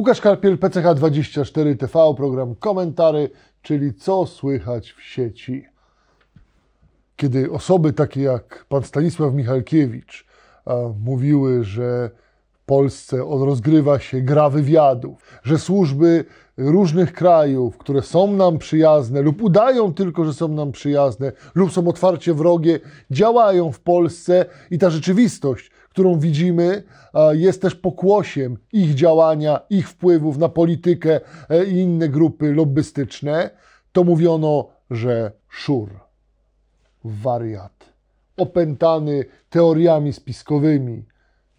Łukasz Karpiel, PCH24 TV, program Komentary, czyli co słychać w sieci. Kiedy osoby takie jak pan Stanisław Michalkiewicz a, mówiły, że w Polsce rozgrywa się gra wywiadów, że służby różnych krajów, które są nam przyjazne lub udają tylko, że są nam przyjazne lub są otwarcie wrogie, działają w Polsce i ta rzeczywistość którą widzimy, jest też pokłosiem ich działania, ich wpływów na politykę e, i inne grupy lobbystyczne, to mówiono, że szur, wariat, opętany teoriami spiskowymi,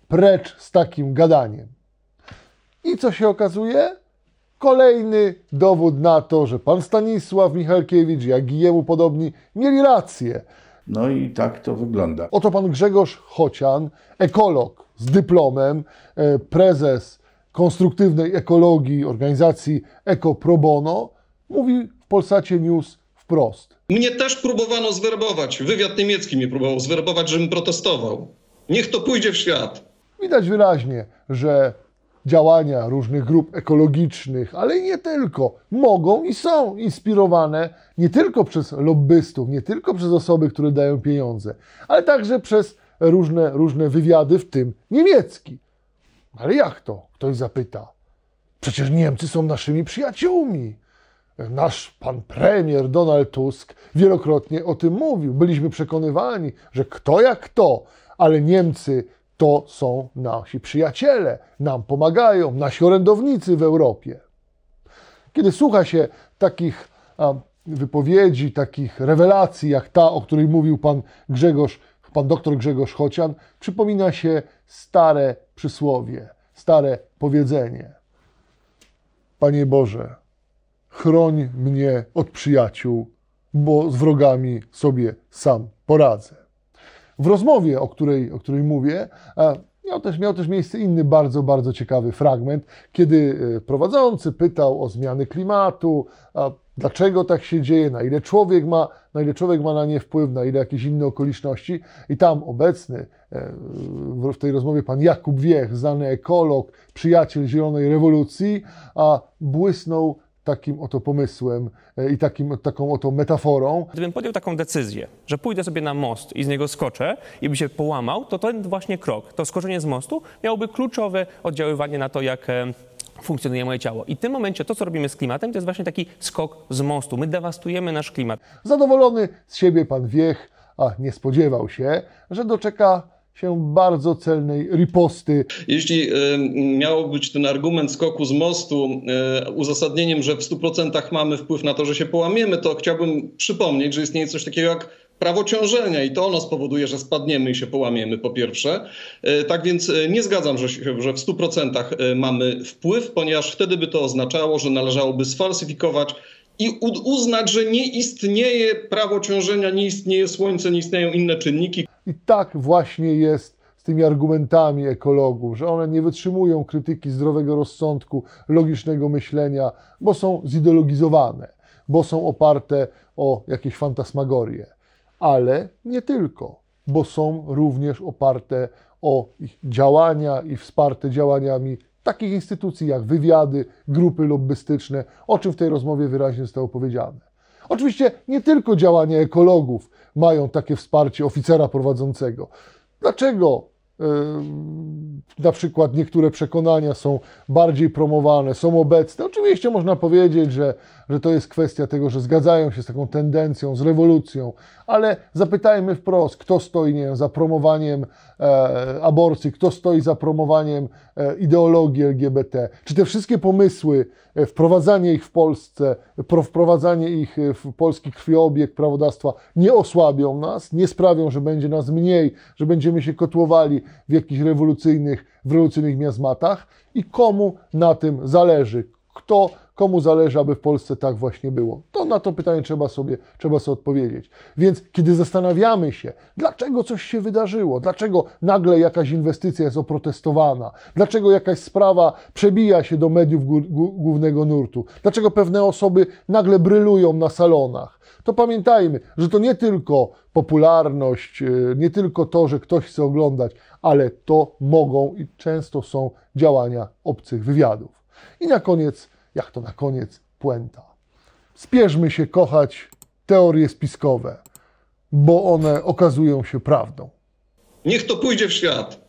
precz z takim gadaniem. I co się okazuje? Kolejny dowód na to, że pan Stanisław Michalkiewicz, jak i jemu podobni, mieli rację no i tak to wygląda. Oto pan Grzegorz Chocian, ekolog z dyplomem, e, prezes konstruktywnej ekologii organizacji Eco Pro Bono, mówi w Polsacie News wprost. Mnie też próbowano zwerbować. Wywiad niemiecki mnie próbował zwerbować, żebym protestował. Niech to pójdzie w świat. Widać wyraźnie, że działania różnych grup ekologicznych, ale nie tylko, mogą i są inspirowane nie tylko przez lobbystów, nie tylko przez osoby, które dają pieniądze, ale także przez różne, różne wywiady, w tym niemiecki. Ale jak to? Ktoś zapyta. Przecież Niemcy są naszymi przyjaciółmi. Nasz pan premier Donald Tusk wielokrotnie o tym mówił. Byliśmy przekonywani, że kto jak kto, ale Niemcy to są nasi przyjaciele, nam pomagają, nasi orędownicy w Europie. Kiedy słucha się takich a, wypowiedzi, takich rewelacji, jak ta, o której mówił pan Grzegorz, pan doktor Grzegorz Chocian, przypomina się stare przysłowie, stare powiedzenie. Panie Boże, chroń mnie od przyjaciół, bo z wrogami sobie sam poradzę w rozmowie, o której, o której mówię, Miał też, miał też miejsce inny bardzo, bardzo ciekawy fragment, kiedy e, prowadzący pytał o zmiany klimatu, dlaczego tak się dzieje, na ile człowiek ma, na ile człowiek ma na nie wpływ, na ile jakieś inne okoliczności. I tam obecny e, w tej rozmowie pan Jakub Wiech, znany ekolog, przyjaciel Zielonej Rewolucji, a błysnął takim oto pomysłem e, i takim, taką oto metaforą. Gdybym podjął taką decyzję, że pójdę sobie na most i z niego skoczę i by się połamał, to ten właśnie krok, to skoczenie z mostu miałoby kluczowe oddziaływanie na to, jak e, funkcjonuje moje ciało. I w tym momencie to, co robimy z klimatem, to jest właśnie taki skok z mostu. My dewastujemy nasz klimat. Zadowolony z siebie pan Wiech, a nie spodziewał się, że doczeka się bardzo celnej riposty. Jeśli y, miał być ten argument skoku z mostu y, uzasadnieniem, że w 100% mamy wpływ na to, że się połamiemy, to chciałbym przypomnieć, że istnieje coś takiego jak prawo ciążenia i to ono spowoduje, że spadniemy i się połamiemy po pierwsze. Y, tak więc nie zgadzam że, się, że w 100% mamy wpływ, ponieważ wtedy by to oznaczało, że należałoby sfalsyfikować i uznać, że nie istnieje prawo ciążenia, nie istnieje słońce, nie istnieją inne czynniki. I tak właśnie jest z tymi argumentami ekologów, że one nie wytrzymują krytyki zdrowego rozsądku, logicznego myślenia, bo są zideologizowane, bo są oparte o jakieś fantasmagorie. Ale nie tylko, bo są również oparte o ich działania i wsparte działaniami takich instytucji jak wywiady, grupy lobbystyczne, o czym w tej rozmowie wyraźnie zostało powiedziane. Oczywiście nie tylko działania ekologów mają takie wsparcie oficera prowadzącego. Dlaczego na przykład niektóre przekonania są bardziej promowane, są obecne. Oczywiście można powiedzieć, że, że to jest kwestia tego, że zgadzają się z taką tendencją, z rewolucją, ale zapytajmy wprost, kto stoi nie wiem, za promowaniem e, aborcji, kto stoi za promowaniem e, ideologii LGBT. Czy te wszystkie pomysły, e, wprowadzanie ich w Polsce, pro, wprowadzanie ich e, w polski krwiobieg prawodawstwa nie osłabią nas, nie sprawią, że będzie nas mniej, że będziemy się kotłowali w jakichś rewolucyjnych w rewolucyjnych miasmatach i komu na tym zależy, kto Komu zależy, aby w Polsce tak właśnie było? To na to pytanie trzeba sobie, trzeba sobie odpowiedzieć. Więc kiedy zastanawiamy się, dlaczego coś się wydarzyło, dlaczego nagle jakaś inwestycja jest oprotestowana, dlaczego jakaś sprawa przebija się do mediów głównego nurtu, dlaczego pewne osoby nagle brylują na salonach, to pamiętajmy, że to nie tylko popularność, y, nie tylko to, że ktoś chce oglądać, ale to mogą i często są działania obcych wywiadów. I na koniec jak to na koniec puenta. Spierzmy się kochać teorie spiskowe, bo one okazują się prawdą. Niech to pójdzie w świat.